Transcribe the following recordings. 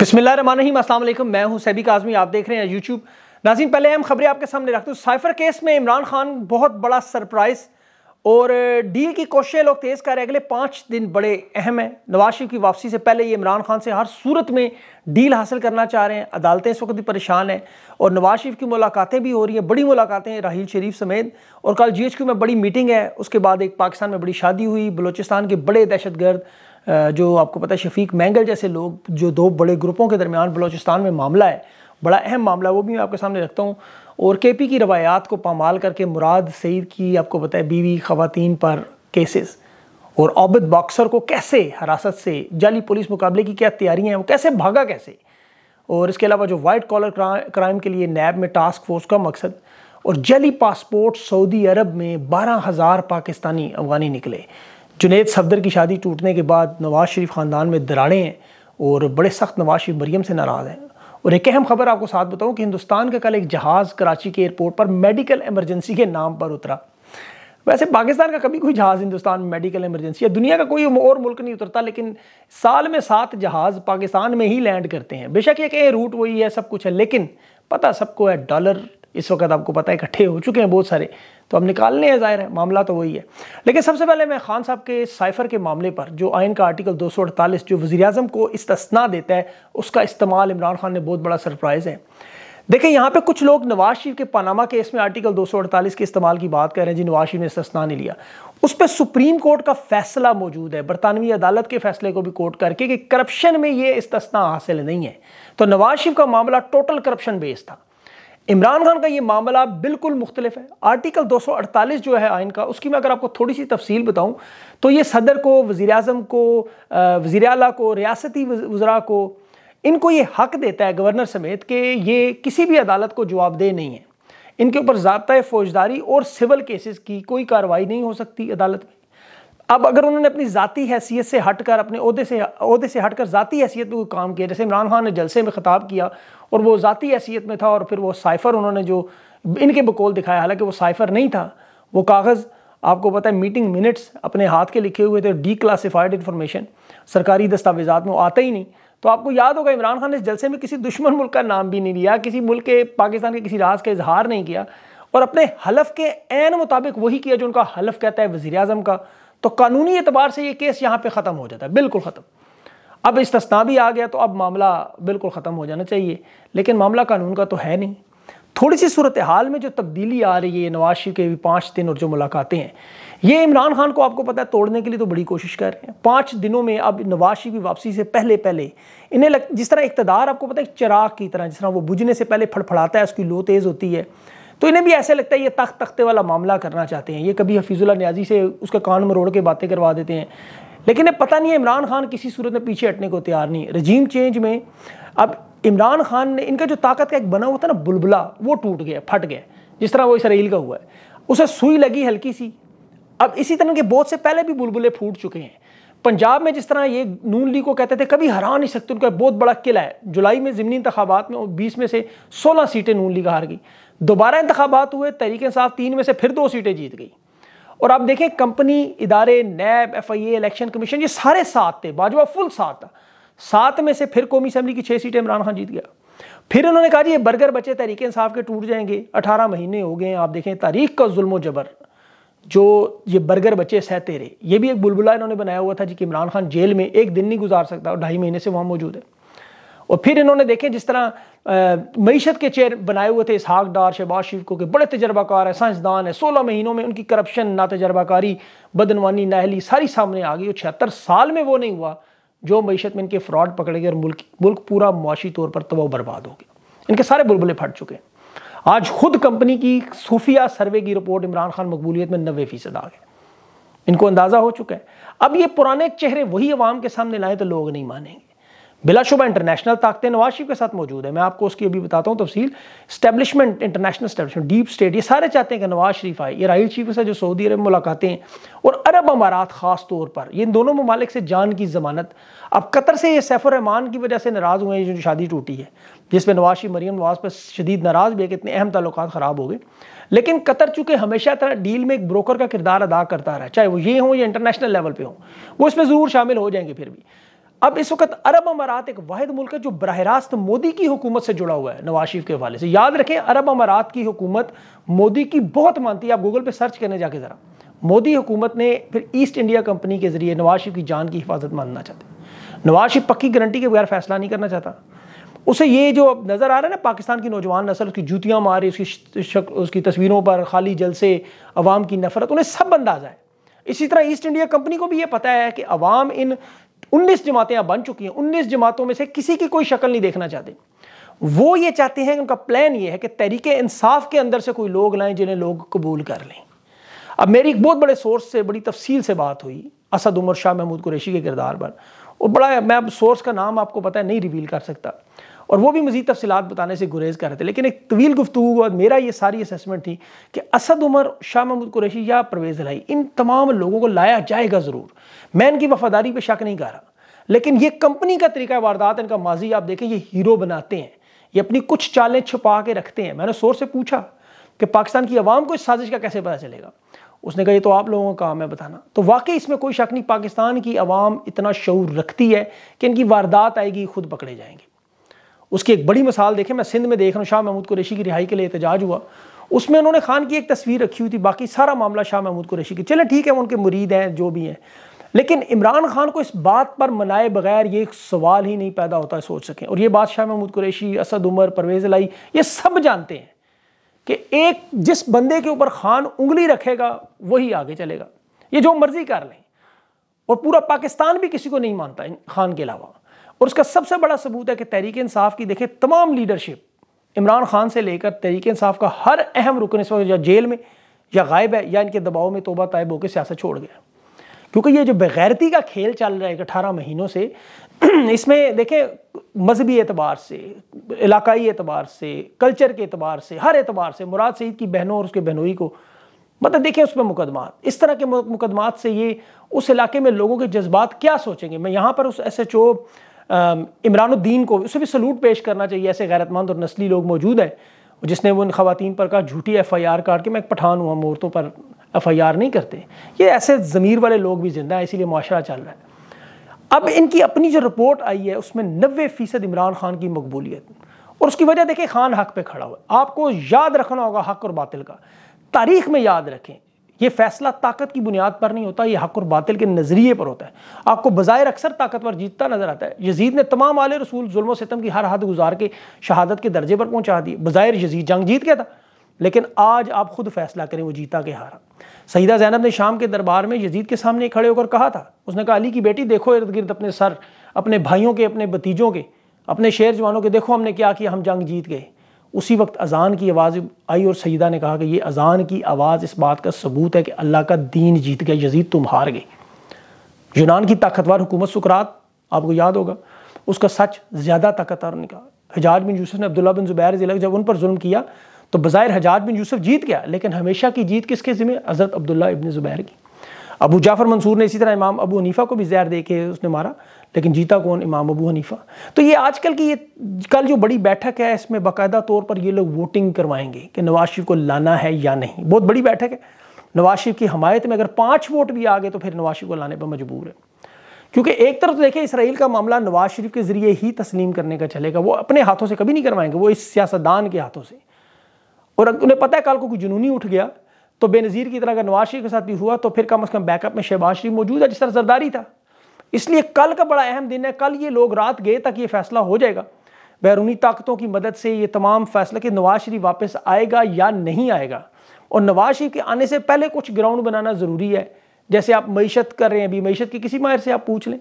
बिस्मिल्लाम असलम मैं हूं सैबिक आजमी आप देख रहे हैं यूट्यूब नाजीन पहले हम खबरें आपके सामने रखते हैं साइफर केस में इमरान खान बहुत बड़ा सरप्राइज़ और डील की कोशिशें लोग तेज़ कर रहे हैं अगले पाँच दिन बड़े अहम हैं नवाज शरीफ की वापसी से पहले ये इमरान खान से हर सूरत में डील हासिल करना चाह रहे हैं अदालतें इस वक्त भी परेशान हैं और नवाज शरीफ की मुलाकातें भी हो रही हैं बड़ी मुलाकातें हैं राहील शरीफ समेत और कल जी में बड़ी मीटिंग है उसके बाद एक पाकिस्तान में बड़ी शादी हुई बलोचिस्तान के बड़े दहशतगर्द जो आपको पता है शफीक मैंगल जैसे लोग जो दो बड़े ग्रुपों के दरमियान बलोचिस्तान में मामला है बड़ा अहम मामला वो भी मैं आपके सामने रखता हूँ और के पी की रवायात को पामाल करके मुराद सईद की आपको पता है बीवी ख़वान पर केसेस और ओबद बॉक्सर को कैसे हरासत से जाली पुलिस मुकाबले की क्या तैयारियाँ हैं वो कैसे भागा कैसे और इसके अलावा जो वाइट कॉलर क्राइम के लिए नैब में टास्क फोर्स का मकसद और जली पासपोर्ट सऊदी अरब में बारह हज़ार पाकिस्तानी अफगानी निकले जुनेद सफदर की शादी टूटने के बाद नवाज़ शरीफ ख़ानदान में दराड़े हैं और बड़े सख्त नवाज़ शरीफ मरीम से नाराज़ हैं और एक अहम खबर आपको साथ बताऊं कि हिंदुस्तान का कल एक जहाज़ कराची के एयरपोर्ट पर मेडिकल इमरजेंसी के नाम पर उतरा वैसे पाकिस्तान का कभी कोई जहाज़ हिंदुस्तान में मेडिकल इमरजेंसी या दुनिया का कोई और मुल्क नहीं उतरता लेकिन साल में सात जहाज़ पाकिस्तान में ही लैंड करते हैं बेशक ये रूट वही है सब कुछ है लेकिन पता सबको है डॉलर इस वक्त आपको पता है इकट्ठे हो चुके हैं बहुत सारे तो हम निकालने हैं ज़ाहिर है मामला तो वही है लेकिन सबसे पहले मैं खान साहब के साइफर के मामले पर जो आइन का आर्टिकल अड़तालीस जो वजी अजम को इस्तना देता है उसका इस्तेमाल इमरान खान ने बहुत बड़ा सरप्राइज़ है देखें यहाँ पे कुछ लोग नवाज शरीफ के पानामा केस में आर्टिकल 248 के इस्तेमाल की बात कर रहे हैं जी नवाज शरीफ ने इस्तना नहीं लिया उस पर सुप्रीम कोर्ट का फैसला मौजूद है बरतानवी अदालत के फैसले को भी कोर्ट करके कि करप्शन में ये इस्तना हासिल नहीं है तो नवाज शरीफ का मामला टोटल करप्शन बेस्ड था इमरान खान का ये मामला बिल्कुल मुख्तलिफ है आर्टिकल 248 जो है आइन का उसकी मैं अगर आपको थोड़ी सी तफसील बताऊं तो ये सदर को वज़ी अजम को वज़ी अला को रियासती वज़रा को इनको ये हक देता है गवर्नर समेत कि ये किसी भी अदालत को जवाबदेह नहीं है इनके ऊपर जबता फौजदारी और सिविल केसेस की कोई कार्रवाई नहीं हो सकती अदालत में अब अगर उन्होंने अपनी ज़ाती हैसियत से हटकर अपने अहदे से अहदे से हटकर ज़ाती हैसियत को काम किया जैसे इमरान खान ने जलसे में ख़ताब किया और वो ज़ाती हैसियत में था और फिर वो साइफ़र उन्होंने जो इनके बकौल दिखाया हालांकि वो साइफ़र नहीं था वो कागज़ आपको पता है मीटिंग मिनट्स अपने हाथ के लिखे हुए थे डी क्लासीफाइड इन्फॉर्मेशन सरकारी दस्तावेजा में आते ही नहीं तो आपको याद होगा इमरान खान ने इस जलसे में किसी दुश्मन मुल्क का नाम भी नहीं लिया किसी मुल्क के पाकिस्तान के किसी राज का इजहार नहीं किया और अपने हलफ के एन मुताबिक वही किया जो उनका हलफ कहता है वज़ी अजम का तो कानूनी एतबार से ये केस यहाँ पे ख़त्म हो जाता है बिल्कुल ख़त्म अब इस्तना भी आ गया तो अब मामला बिल्कुल ख़त्म हो जाना चाहिए लेकिन मामला कानून का तो है नहीं थोड़ी सी सूरत हाल में जो तब्दीली आ रही है नवाज शरीफ के भी पाँच दिन और जो मुलाकातें हैं ये इमरान खान को आपको पता है तोड़ने के लिए तो बड़ी कोशिश कर रहे हैं पाँच दिनों में अब नवाज शरीफ की वापसी से पहले पहले इन्हें लग जिस तरह इकतदार आपको पता है चिराग की तरह जिस तरह वो बुझने से पहले फड़फड़ाता है उसकी लो तेज़ होती है तो इन्हें भी ऐसे लगता है ये तख्त तख्ते वाला मामला करना चाहते हैं ये कभी हफीज़ुल्ला न्याजी से उसका कान मरोड़ के बातें करवा देते हैं लेकिन ये पता नहीं है इमरान खान किसी सूरत में पीछे हटने को तैयार नहीं रजीम चेंज में अब इमरान खान ने इनका जो ताकत का एक बना हुआ था ना बुलबुला वो टूट गया फट गया जिस तरह वो इसराइल का हुआ है उसे सुई लगी हल्की सी अब इसी तरह के बहुत से पहले भी बुलबुले फूट चुके हैं पंजाब में जिस तरह ये नून लीग को कहते थे कभी हरा नहीं सकते उनका बहुत बड़ा किला है जुलाई में ज़मनी इंतबात में बीस में से सोलह सीटें नून लीग हार गई दोबारा इंतबात हुए तहरीक साफ तीन में से फिर दो सीटें जीत गई और आप देखें कंपनी इदारे NAB F I A election commission ये सारे साथ थे बाजवा फुल साथ था सात में से फिर कौमी असम्बली की छह सीटें इमरान खान जीत गया फिर उन्होंने कहा जी ये बर्गर बचे तरीके इंसाफ के टूट जाएंगे अठारह महीने हो गए आप देखें तारीख का जुल्म जबर जो ये बर्गर बचे सहते रहे ये भी एक बुलबुला इन्होंने बनाया हुआ था जी कि इमरान खान जेल में एक दिन नहीं गुजार सकता और ढाई महीने से वहाँ मौजूद है और फिर इन्होंने देखे जिस तरह मीशत के चेयर बनाए हुए थे हाक डार शहबाज को के बड़े तजर्बाकार हैं साइंसदान है सोलह महीनों में उनकी करप्शन ना तजर्बाकारी बदनवानी नाहली सारी सामने आ गई और छिहत्तर साल में वो नहीं हुआ जो मीशत में इनके फ्रॉड पकड़े गए और मुल्क मुल्क पूरा मुआशी तौर पर तबाह बर्बाद हो गया इनके सारे बुलबुलें फट चुके हैं आज खुद कंपनी की सूफिया सर्वे की रिपोर्ट इमरान खान मकबूलियत में नबे फीसद आ गए इनको अंदाज़ा हो चुका है अब ये पुराने चेहरे वही आवाम के सामने लाए तो लोग नहीं मानेंगे बिलाशुबा इंटरनेशनल ताकत नवाज शरीफ के साथ मौजूद है मैं आपको उसकी अभी बताता हूँ तफसील establishment international establishment deep state ये सारे चाहते हैं कि नवाज शरीफ आए इसराइल शरीफ के साथ जो सऊदी अरब मुलाकातें और अरब अमारात ख़ास तौर पर ये इन दोनों ममालिक से जान की ज़मानत अब कतर से ये सैफुररहमान की वजह से नाराज़ हुए हैं जो शादी टूटी है जिसमें नवाज शरीफ मरीम नवाज पर शदीद नाराज़ भी है कि इतने अहम तल्लु ख़राब हो गए लेकिन कतर चूँकि हमेशा तरह डील में एक ब्रोकर का किरदार अदा करता रहा चाहे वो ये हों या इंटरनेशनल लेवल पर हों वो इसमें ज़रूर शामिल हो जाएंगे फिर भी अब इस वक्त अरब अमारात एक वाद मुल्क है जो बरह रास्त मोदी की हुकूमत से जुड़ा हुआ है नवाज शरीफ के हवाले से याद रखें अरब अमारात की हुकूमत मोदी की बहुत मानती है आप गूगल पे सर्च करने जाके ज़रा मोदी हुकूमत ने फिर ईस्ट इंडिया कंपनी के जरिए नवाज शरीफ की जान की हिफाजत मानना चाहते नवाज शरीफ पक्की गारंटी के बगैर फैसला नहीं करना चाहता उसे ये जो अब नज़र आ रहा है ना पाकिस्तान की नौजवान नसल उसकी जूतियाँ मारे उसकी शक उसकी तस्वीरों पर खाली जलसे अवाम की नफरत उन्हें सब अंदाजा है इसी तरह ईस्ट इंडिया कंपनी को भी ये पता है कि अवाम इन उन्नीस जमातें अब बन चुकी हैं उन्नीस जमातों में से किसी की कोई शक्ल नहीं देखना चाहते वो ये चाहते हैं उनका प्लान ये है कि तहरीक इंसाफ के अंदर से कोई लोग लाएं जिन्हें लोग कबूल कर लें अब मेरी एक बहुत बड़े सोर्स से बड़ी तफसील से बात हुई असद उमर शाह महमूद कुरेशी के किरदार पर और बड़ा मैं अब सोर्स का नाम आपको पता है नहीं रिवील कर सकता और वो भी मजीद तफसीत बताने से गुरेज कर रहे थे लेकिन एक तवील गुफ्तु और मेरा ये सारी असेसमेंट थी कि असद उमर शाह महमूद कुरैशी या परवेज़ लाई इन तमाम लोगों को लाया जाएगा ज़रूर मैं इनकी वफादारी पर शक नहीं कर रहा लेकिन ये कंपनी का तरीका वारदात इनका माजी आप देखें ये हीरो बनाते हैं ये अपनी कुछ चालें छुपा के रखते हैं मैंने शोर से पूछा कि पाकिस्तान की आवाम को इस साजिश का कैसे पता चलेगा उसने कहा ये तो आप लोगों का काम है बताना तो वाकई इसमें कोई शक नहीं पाकिस्तान की आवाम इतना शौर रखती है कि इनकी वारदात आएगी खुद पकड़े जाएंगे उसकी एक बड़ी मिसाल देखें मैं सिंध में देख रहा हूँ शाह महमूद कुरेशी की रिहाई के लिए एहतजाज हुआ उसमें उन्होंने खान की एक तस्वीर रखी हुई थी बाकी सारा मामला शाह महमूद कुरेशी की चले ठीक है उनके मुरीद हैं जो भी हैं लेकिन इमरान खान को इस बात पर मनाए बगैर ये एक सवाल ही नहीं पैदा होता है सोच सकें और ये बात शाह महमूद कुरेशी असद उमर परवेज़ लाई ये सब जानते हैं कि एक जिस बंदे के ऊपर खान उंगली रखेगा वही आगे चलेगा ये जो मर्जी कर लें और पूरा पाकिस्तान भी किसी को नहीं मानता खान के अलावा और उसका सबसे बड़ा सबूत है कि तहरीक इंसाफ की देखें तमाम लीडरशिप इमरान खान से लेकर तहरीक इंसाफ का हर अहम रुकन इस वक्त या जेल में या गायब है या इनके दबाव में तोबा तायब होकर सियासत छोड़ गया क्योंकि ये जो बगैरती का खेल चल रहा है अठारह महीनों से इसमें देखें मजहबी एतबार से इलाकई एतबार से कल्चर के अतबार से हर एतबार से मुराद सईद की बहनों और उसके बहनोई को मतलब देखें उस पर इस तरह के मुकदमात से ये उस इलाके में लोगों के जज्बात क्या सोचेंगे मैं यहाँ पर उस एस एच ओ इमरानुद्दीन को उसे भी सलूट पेश करना चाहिए ऐसे गैरतमंद और नस्ली लोग मौजूद हैं जिसने वो उन खातन पर कहा झूठी एफ़ आई आर काट के मैं एक पठान हुआ मोरतों पर एफ़ आई आर नहीं करते ये ऐसे ज़मीर वाले लोग भी जिंदा हैं इसीलिए माशरा चल रहा है अब इनकी अपनी जो रिपोर्ट आई है उसमें नबे फ़ीसद इमरान खान की मकबूलीत और उसकी वजह देखिए खान हक पे खड़ा हुआ आपको याद रखना होगा हक और बातिल का तारीख में याद रखें ये फैसला ताकत की बुनियाद पर नहीं होता ये हक और बातिल के नज़रिए पर होता है आपको बज़ाहिर अक्सर ताकतवर जीतता नजर आता है यजीद ने तमाम आल रसूल जुल्म सितम की हर हद गुजार के शहादत के दर्जे पर पहुँचा दी बज़ाहिर यजीद जंग जीत गया था लेकिन आज आप खुद फैसला करें वो जीता के हारा सईदा जैनब ने शाम के दरबार में यजीद के सामने खड़े होकर कहा था उसने कहा अली की बेटी देखो इर्द गिर्द अपने सर अपने भाइयों के अपने भतीजों के अपने शेर जवानों के देखो हमने क्या किया हम जंग जीत गए उसी वक्त अज़ान की आवाज़ आई और सईदा ने कहा कि ये अज़ान की आवाज़ इस बात का सबूत है कि अल्लाह का दीन जीत गया यजीद तुम हार गए यूनान की ताकतवर हुकूमत सुकरात आपको याद होगा उसका सच ज़्यादा ताकतवर निकला हजाज बिन यूसुफ ने अब्दुल्ला बिन ज़ुबैर ज़िला जब उन पर जुल्म किया तो बज़ाहिर हजाज बिन यूसुफ जीत गया लेकिन हमेशा की जीत किसके ज़िम्मे हज़रत अब्दुल्ला इबन ज़ुबैर की अबू जाफ़र मंसूर ने इसी तरह इमाम अबू हनीफ़ा को भी जैर दे के उसने मारा लेकिन जीता कौन इमाम अबू हनीफा तो ये आजकल की ये कल जो बड़ी बैठक है इसमें बाकायदा तौर पर ये लोग वोटिंग करवाएंगे कि नवाज शरीफ को लाना है या नहीं बहुत बड़ी बैठक है नवाज शरीफ की हमायत में अगर पाँच वोट भी आ गए तो फिर नवाज शरीफ को लाने पर मजबूर है क्योंकि एक तरफ तो देखें इसराइल का मामला नवाज शरीफ के ज़रिए ही तस्लीम करने का चलेगा वो अपने हाथों से कभी नहीं करवाएंगे वो इस सियासतदान के हाथों से और उन्हें पता है कल को कोई जुनूनी उठ गया तो बेनज़ीर की तरह अगर नवाज शरीफ के साथ भी हुआ तो फिर कम अज़ कम बैकअप में शहबाज शरीफ मौजूद है जिस तरह जरदारी था इसलिए कल का बड़ा अहम दिन है कल ये लोग रात गए तक ये फैसला हो जाएगा बैरूनी ताकतों की मदद से ये तमाम फैसला कि नवाज शरीफ वापस आएगा या नहीं आएगा और नवाज शरीफ के आने से पहले कुछ ग्राउंड बनाना ज़रूरी है जैसे आप मीशत कर रहे हैं अभी मीशत की किसी माहिर से आप पूछ लें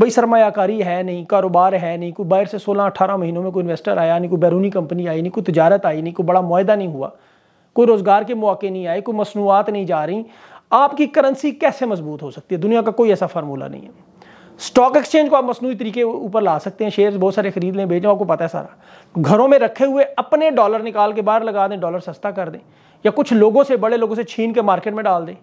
भाई सरमाकारी है नहीं कारोबार है नहीं कोई बाहर से सोलह अठारह महीनों में कोई इन्वेस्टर आया नहीं कोई बैरूनी कंपनी आई नहीं कोई तजारत आई नहीं कोई बड़ा माहा नहीं हुआ कोई रोज़गार के मौके नहीं आए कोई मसनूआत नहीं जा रही आपकी करेंसी कैसे मजबूत हो सकती है दुनिया का कोई ऐसा फार्मूला नहीं है स्टॉक एक्सचेंज को आप मसनू तरीके ऊपर ला सकते हैं शेयर्स बहुत सारे खरीद लें भेजें आपको पता है सारा घरों में रखे हुए अपने डॉलर निकाल के बाहर लगा दें डॉलर सस्ता कर दें या कुछ लोगों से बड़े लोगों से छीन के मार्केट में डाल दें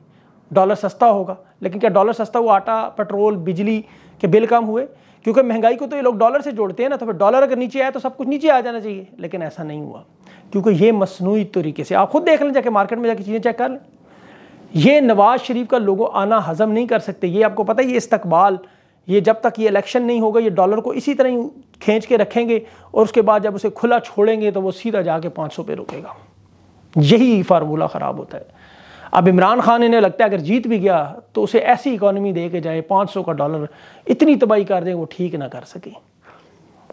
डॉलर सस्ता होगा लेकिन क्या डॉलर सस्ता हुआ आटा पेट्रोल बिजली के बिल कम हुए क्योंकि महंगाई को तो ये लोग डॉलर से जोड़ते हैं ना तो फिर डॉलर अगर नीचे आया तो सब कुछ नीचे आ जाना चाहिए लेकिन ऐसा नहीं हुआ क्योंकि ये मसनू तरीके से आप खुद देख लें जाके मार्केट में जाके चीज़ें चेक कर लें ये नवाज शरीफ का लोगों आना हजम नहीं कर सकते ये आपको पता है ये इस्तबाल ये जब तक ये इलेक्शन नहीं होगा ये डॉलर को इसी तरह ही खींच के रखेंगे और उसके बाद जब उसे खुला छोड़ेंगे तो वो सीधा जाके पाँच सौ पे रुकेगा यही फार्मूला ख़राब होता है अब इमरान खान इन्हें लगता है अगर जीत भी गया तो उसे ऐसी इकोनॉमी दे के जाए पाँच सौ का डॉलर इतनी तबाही कर दें वो ठीक ना कर सके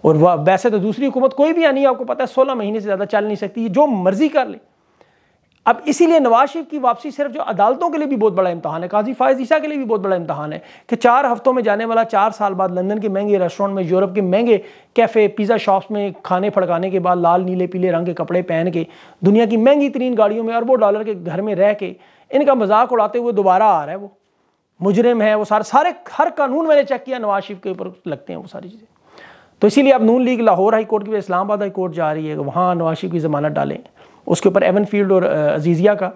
और वह वैसे तो दूसरी हुकूमत कोई भी आनी है आपको पता है सोलह महीने से ज़्यादा चल नहीं सकती जो मर्ज़ी कर ले अब इसीलिए नवाज शरीफ की वापसी सिर्फ जो अदालतों के लिए भी बहुत बड़ा इम्तहान है काजी फायज ईसा के लिए भी बहुत बड़ा इम्तहान है कि चार हफ्तों में जाने वाला चार साल बाद लंदन के महंगे रेस्टोरेंट में यूरोप के महंगे कैफ़े पिज़्ज़ा शॉप्स में खाने फड़काने के बाद लाल नीले पीले रंग के कपड़े पहन के दुनिया की महंगी तरीन गाड़ियों में अरबों डॉलर के घर में रह के इनका मजाक उड़ाते हुए दोबारा आ रहा है वो मुजरिम है वो सारे सारे हर कानून मैंने चेक किया नवाज शरीफ के ऊपर लगते हैं वो सारी चीज़ें तो इसीलिए अब Noon league Lahore high court की वजह इस्लामाबाद हाई कोर्ट जा रही है वहाँ नवाज शरीफ की जमानत डालें उसके ऊपर एवन फील्ड और अजीज़िया का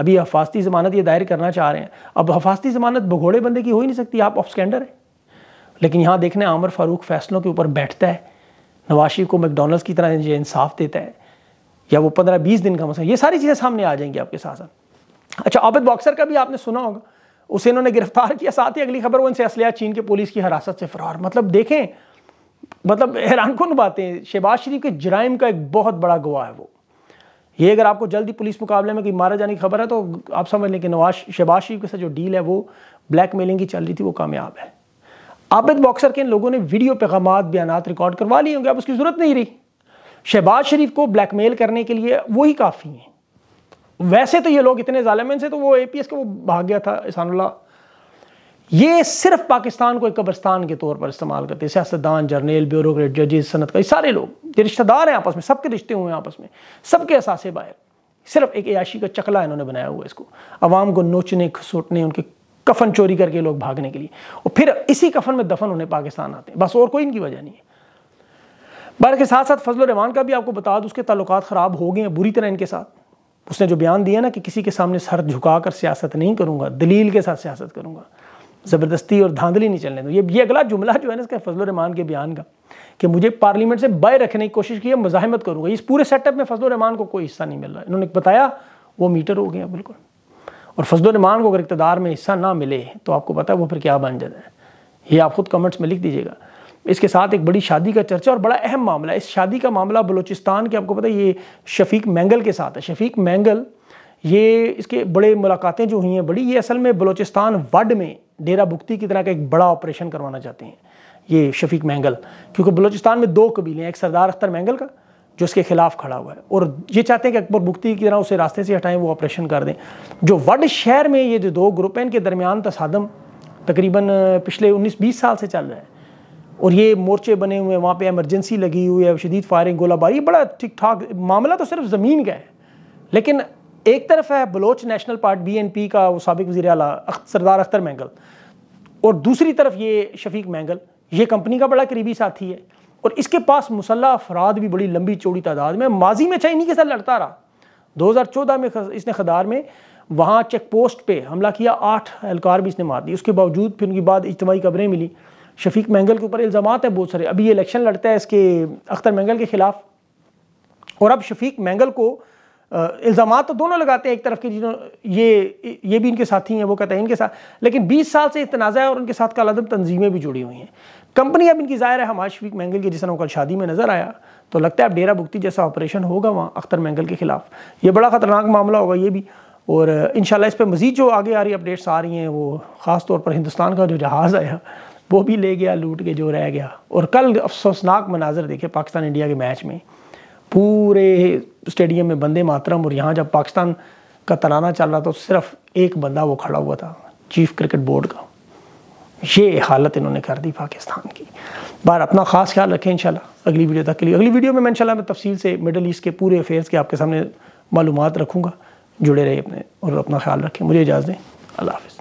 अभी हफास्ती ज़मानत ये दायर करना चाह रहे हैं अब हफास्ती ज़मानत भगोड़े बंदे की हो ही नहीं सकती आप ऑफ स्कैंडर हैं लेकिन यहाँ देखने आमर फारूक फैसलों के ऊपर बैठता है नवाशी को मैकडोनल्ड्स की तरह ये इंसाफ देता है या वो पंद्रह बीस दिन का मसला ये सारी चीज़ें सामने आ जाएंगी आपके साथ साथ अच्छा आबद बॉक्सर का भी आपने सुना होगा उसे इन्होंने गिरफ्तार किया साथ ही अगली खबर वो इनसे असलिया चीन के पुलिस की हरासत से फरार मतलब देखें मतलब हैरान कन बातें शहबाज शरीफ के जराइम का एक बहुत बड़ा गवाह है वो ये अगर आपको जल्दी पुलिस मुकाबले में कोई मारा जाने की खबर है तो आप समझ लें कि नवाज शहबाज शरीफ के साथ जो डील है वो ब्लैक मेलिंग की चल रही थी वो कामयाब है आबिद बॉक्सर के इन लोगों ने वीडियो पैगाम बयान रिकॉर्ड करवा लिए होंगे अब उसकी ज़रूरत नहीं रही शहबाज शरीफ को ब्लैकमेल करने के लिए वही काफ़ी हैं वैसे तो ये लोग इतने ालमिन से तो वो ए पी एस का वो भाग गया था इसान ये सिर्फ पाकिस्तान को एक कब्रस्तान के तौर पर इस्तेमाल करते सियासतदान जर्नेल ब्यूरोक्रेट जजेस सनत का सारे लोग ये रिश्तेदार हैं आपस में सबके रिश्ते हुए हैं आपस में सबके असासे बाहर सिर्फ एक याशी का चकला इन्होंने बनाया हुआ इसको आवाम को नोचने खसोटने उनके कफन चोरी करके लोग भागने के लिए और फिर इसी कफन में दफन होने पाकिस्तान आते हैं बस और कोई इनकी वजह नहीं है बार के साथ साथ फजल रहमान का भी आपको बता दूँ उसके ताल्लुक ख़राब हो गए हैं बुरी तरह इनके साथ उसने जो बयान दिया ना कि किसी के सामने सर झुकाकर सियासत नहीं करूँगा दलील के साथ सियासत करूँगा ज़बरदस्ती और धांधली नहीं चलने दो ये ये अगला जुमला जो है ना इसका फजल रहमान के बयान का कि मुझे पार्लियामेंट से बाय रखने की कोशिश की है मजाहमत करूँगा इस पूरे सेटअप में फजल रहमान को कोई हिस्सा नहीं मिल रहा इन्होंने बताया वो मीटर हो गया बिल्कुल और फजल रहमान को अगर इकतदार में हिस्सा ना मिले तो आपको पता है वो फिर क्या बन जाता है ये आप खुद कमेंट्स में लिख दीजिएगा इसके साथ एक बड़ी शादी का चर्चा और बड़ा अहम मामला इस शादी का मामला बलोचिस्तान के आपको पता है ये शफीक मैंगल के साथ है शफीक मैंगल ये इसके बड़े मुलाकातें जो हुई हैं बड़ी ये असल में बलोचिस्तान वड में डेरा भुगती की तरह का एक बड़ा ऑपरेशन करवाना चाहते हैं ये शफीक मैंगल क्योंकि बलूचिस्तान में दो कबीले हैं एक सरदार अख्तर मैंगल का जो इसके खिलाफ खड़ा हुआ है और ये चाहते हैं कि अकबर मुफ्ती की तरह उसे रास्ते से हटाएं वो ऑपरेशन कर दें जो वड शहर में ये जो दो ग्रुप हैं इनके दरमियान तसादम तकरीबन पिछले 19-20 साल से चल रहा है और ये मोर्चे बने हुए हैं वहाँ पर एमरजेंसी लगी हुई है शदीद फायरिंग गोलाबारी बड़ा ठीक ठाक मामला तो सिर्फ ज़मीन का है लेकिन एक तरफ है बलोच नेशनल पार्ट बीएनपी का वो सबक वजी अला सरदार अख्तर मैंगल और दूसरी तरफ ये शफीक मैंगल ये कंपनी का बड़ा करीबी साथी है और इसके पास मुसल्ह अफराद भी बड़ी लंबी चौड़ी तादाद में माजी में चाइनी के साथ लड़ता रहा चौदह में इसने खदार में वहाँ चेक पोस्ट पर हमला किया आठ एहलकार भी इसने मार दी उसके बावजूद फिर उनकी बाद इज्तमी खबरें मिली शफीक मैंगल के ऊपर इल्ज़ाम हैं बहुत सारे अभी ये इलेक्शन लड़ता है इसके अख्तर मैंगल के ख़िलाफ़ और अब शफीक मैंगल को इल्ज़ाम तो दोनों लगाते हैं एक तरफ के जिन्होंने ये ये भी इनके साथी हैं वो कहते हैं इनके साथ लेकिन 20 साल से इतनाज़ा है और उनके साथ कल अदम तंजीमें भी जुड़ी हुई हैं कंपनी अब इनकी ज़ाहिर है हमाद शफीक मैंगल की जिसने कल शादी में नज़र आया तो लगता है अब डेरा बुख्ती जैसा ऑपरेशन होगा वहाँ अख्तर मैंगल के ख़िलाफ़ ये बड़ा ख़तरनाक मामला होगा ये भी और इन इस पर मज़ीद जो आगे आ रही अपडेट्स आ रही हैं वो ख़ास तौर पर हिंदुस्तान का जो जहाज़ आया वो भी ले गया लूट के जो रह गया और कल अफसोसनाक मनाजर देखे पाकिस्तान इंडिया के मैच में पूरे स्टेडियम में बंदे मातरम और यहाँ जब पाकिस्तान का तराना चल रहा था तो सिर्फ एक बंदा वो खड़ा हुआ था चीफ क्रिकेट बोर्ड का ये हालत इन्होंने कर दी पाकिस्तान की बार अपना खास ख्याल रखें इंशाल्लाह अगली वीडियो तक के लिए अगली वीडियो में मैं इंशाल्लाह मैं तफसील से मिडल ईस्ट के पूरे अफेयर्स के आपके सामने मालूम रखूँगा जुड़े रहे अपने और अपना ख्याल रखें मुझे इजाज़ दें अल्लाह हाफ़